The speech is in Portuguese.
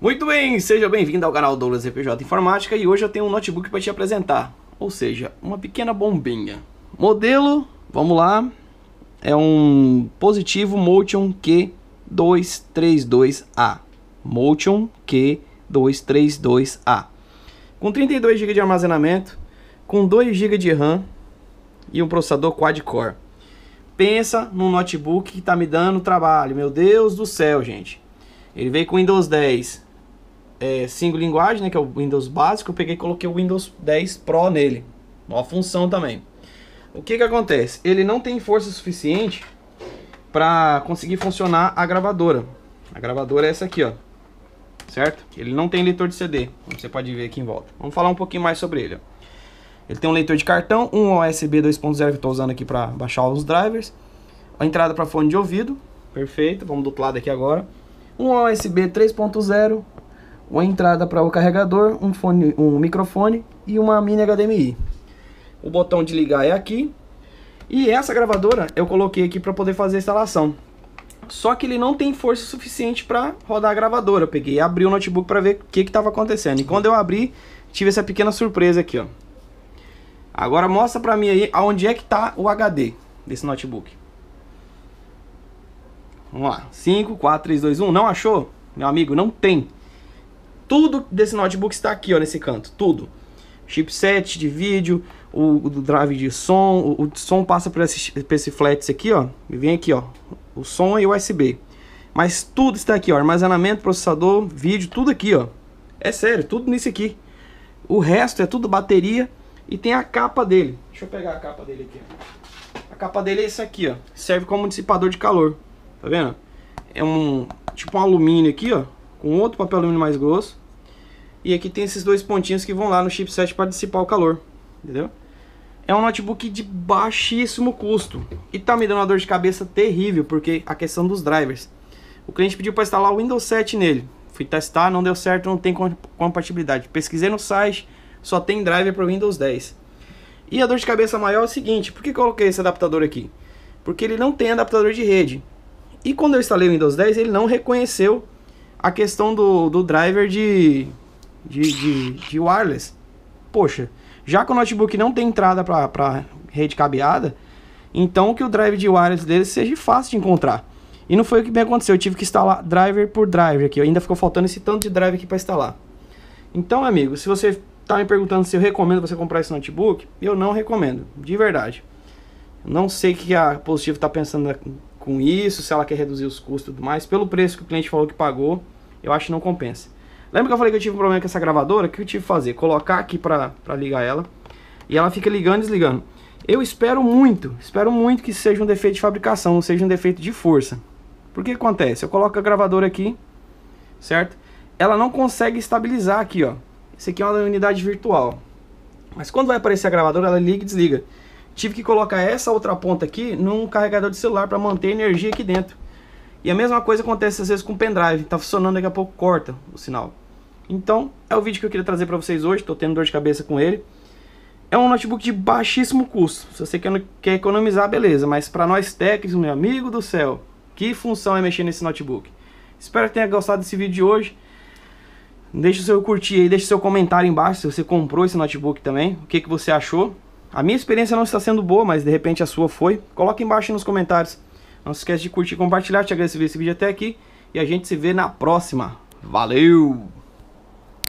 Muito bem, seja bem-vindo ao canal Douglas EPJ Informática e hoje eu tenho um notebook para te apresentar, ou seja, uma pequena bombinha. Modelo, vamos lá, é um positivo Motion Q232A. Motion Q232A. Com 32 GB de armazenamento, com 2 GB de RAM e um processador quad-core. Pensa num notebook que está me dando trabalho, meu Deus do céu, gente. Ele veio com Windows 10, é, single linguagem, né, que é o Windows básico, eu peguei e coloquei o Windows 10 Pro nele. Uma função também. O que que acontece? Ele não tem força suficiente para conseguir funcionar a gravadora. A gravadora é essa aqui, ó. Certo? Ele não tem leitor de CD, como você pode ver aqui em volta. Vamos falar um pouquinho mais sobre ele, ó. Ele tem um leitor de cartão, um USB 2.0 que estou usando aqui para baixar os drivers. A entrada para fone de ouvido, perfeito, vamos do outro lado aqui agora. Um USB 3.0, uma entrada para o carregador, um, fone, um microfone e uma mini HDMI. O botão de ligar é aqui. E essa gravadora eu coloquei aqui para poder fazer a instalação. Só que ele não tem força suficiente para rodar a gravadora. Eu peguei e abri o notebook para ver o que estava acontecendo. E quando eu abri, tive essa pequena surpresa aqui, ó. Agora mostra para mim aí aonde é que está o HD desse notebook. Vamos lá. 5, 4, 3, 2, 1. Não achou? Meu amigo, não tem. Tudo desse notebook está aqui, ó, nesse canto, tudo. Chipset de vídeo, o, o drive de som, o, o som passa por esse, por esse flex aqui, ó, e vem aqui, ó, o som e USB. Mas tudo está aqui, ó, armazenamento, processador, vídeo, tudo aqui, ó. É sério, tudo nisso aqui. O resto é tudo bateria e tem a capa dele. Deixa eu pegar a capa dele aqui. A capa dele é isso aqui, ó. Serve como dissipador de calor. Tá vendo? É um tipo um alumínio aqui, ó com outro papel alumínio mais grosso. E aqui tem esses dois pontinhos que vão lá no chipset para dissipar o calor, entendeu? É um notebook de baixíssimo custo e tá me dando uma dor de cabeça terrível, porque a questão dos drivers. O cliente pediu para instalar o Windows 7 nele. Fui testar, não deu certo, não tem compatibilidade. Pesquisei no site, só tem driver para o Windows 10. E a dor de cabeça maior é o seguinte, por que coloquei esse adaptador aqui? Porque ele não tem adaptador de rede. E quando eu instalei o Windows 10, ele não reconheceu a questão do, do driver de, de, de, de wireless. Poxa, já que o notebook não tem entrada para rede cabeada, então que o driver de wireless dele seja fácil de encontrar. E não foi o que me aconteceu, eu tive que instalar driver por driver aqui, ainda ficou faltando esse tanto de driver aqui para instalar. Então, amigo, se você está me perguntando se eu recomendo você comprar esse notebook, eu não recomendo, de verdade. Não sei o que a Positivo está pensando com isso, se ela quer reduzir os custos e tudo mais. Pelo preço que o cliente falou que pagou, eu acho que não compensa. Lembra que eu falei que eu tive um problema com essa gravadora? O que eu tive que fazer? Colocar aqui pra, pra ligar ela. E ela fica ligando e desligando. Eu espero muito, espero muito que seja um defeito de fabricação, não seja um defeito de força. Porque acontece? Eu coloco a gravadora aqui, certo? Ela não consegue estabilizar aqui, ó. Isso aqui é uma unidade virtual. Mas quando vai aparecer a gravadora, ela liga e desliga tive que colocar essa outra ponta aqui num carregador de celular para manter energia aqui dentro. E a mesma coisa acontece às vezes com o pendrive, tá funcionando, daqui a pouco corta o sinal. Então, é o vídeo que eu queria trazer para vocês hoje, tô tendo dor de cabeça com ele. É um notebook de baixíssimo custo, se você quer, quer economizar, beleza, mas para nós técnicos, meu amigo do céu, que função é mexer nesse notebook? Espero que tenha gostado desse vídeo de hoje. Deixa o seu curtir aí, deixa o seu comentário embaixo se você comprou esse notebook também, o que, que você achou. A minha experiência não está sendo boa, mas de repente a sua foi. Coloque embaixo nos comentários. Não se esquece de curtir e compartilhar. Te agradeço esse vídeo até aqui. E a gente se vê na próxima. Valeu!